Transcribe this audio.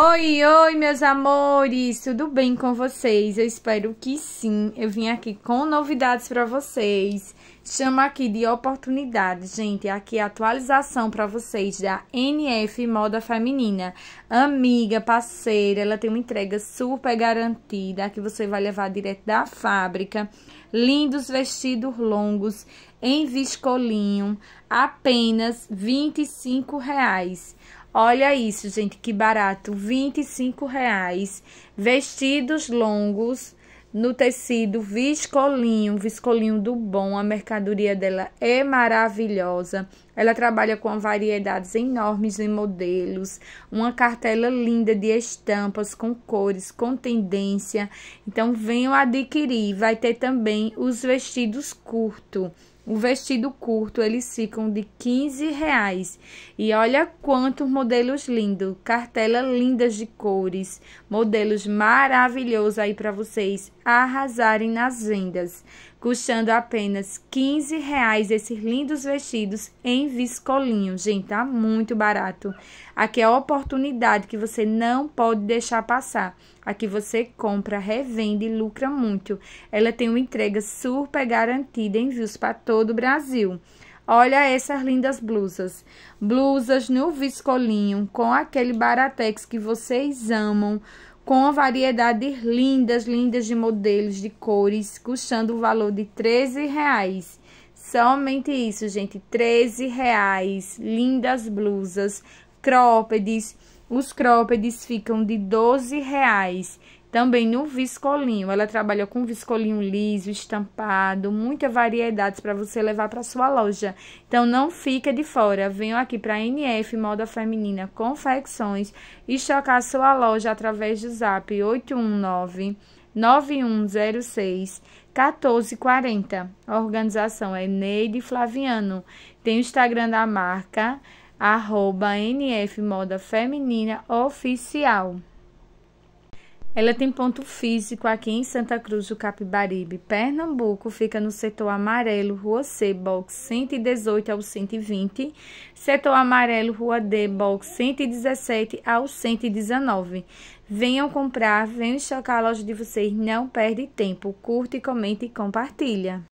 Oi, oi, meus amores, tudo bem com vocês? Eu espero que sim. Eu vim aqui com novidades para vocês. Chama aqui de oportunidade, gente. Aqui é a atualização para vocês da NF Moda Feminina. Amiga, parceira, ela tem uma entrega super garantida que você vai levar direto da fábrica. Lindos vestidos longos em viscolinho, apenas R$ 25 reais. Olha isso, gente, que barato, R$25 Vestidos longos no tecido viscolinho, viscolinho do bom. A mercadoria dela é maravilhosa. Ela trabalha com variedades enormes de modelos, uma cartela linda de estampas com cores, com tendência. Então venham adquirir. Vai ter também os vestidos curtos o vestido curto eles ficam de 15 reais. E olha quantos modelos lindos, cartela lindas de cores, modelos maravilhosos aí para vocês arrasarem nas vendas custando apenas 15 reais esses lindos vestidos em viscolinho. Gente, tá muito barato. Aqui é a oportunidade que você não pode deixar passar. Aqui você compra, revende e lucra muito. Ela tem uma entrega super garantida em views para todo o Brasil. Olha essas lindas blusas. Blusas no viscolinho com aquele baratex que vocês amam com variedades lindas, lindas de modelos, de cores, custando o valor de 13 reais. Somente isso, gente, 13 reais. Lindas blusas, crópedes. Os crópedes ficam de 12 reais. Também no viscolinho, ela trabalha com viscolinho liso, estampado, muitas variedades para você levar para sua loja. Então não fica de fora. venha aqui para NF Moda Feminina Confecções e chocar sua loja através do Zap 819 9106 1440. A organização é Neide Flaviano. Tem o Instagram da marca, arroba NF Moda Feminina Oficial. Ela tem ponto físico aqui em Santa Cruz do Capibaribe, Pernambuco, fica no setor amarelo, Rua C, box 118 ao 120, setor amarelo, Rua D, box 117 ao 119. Venham comprar, venham estocar a loja de vocês, não perde tempo. Curte, comente e compartilha.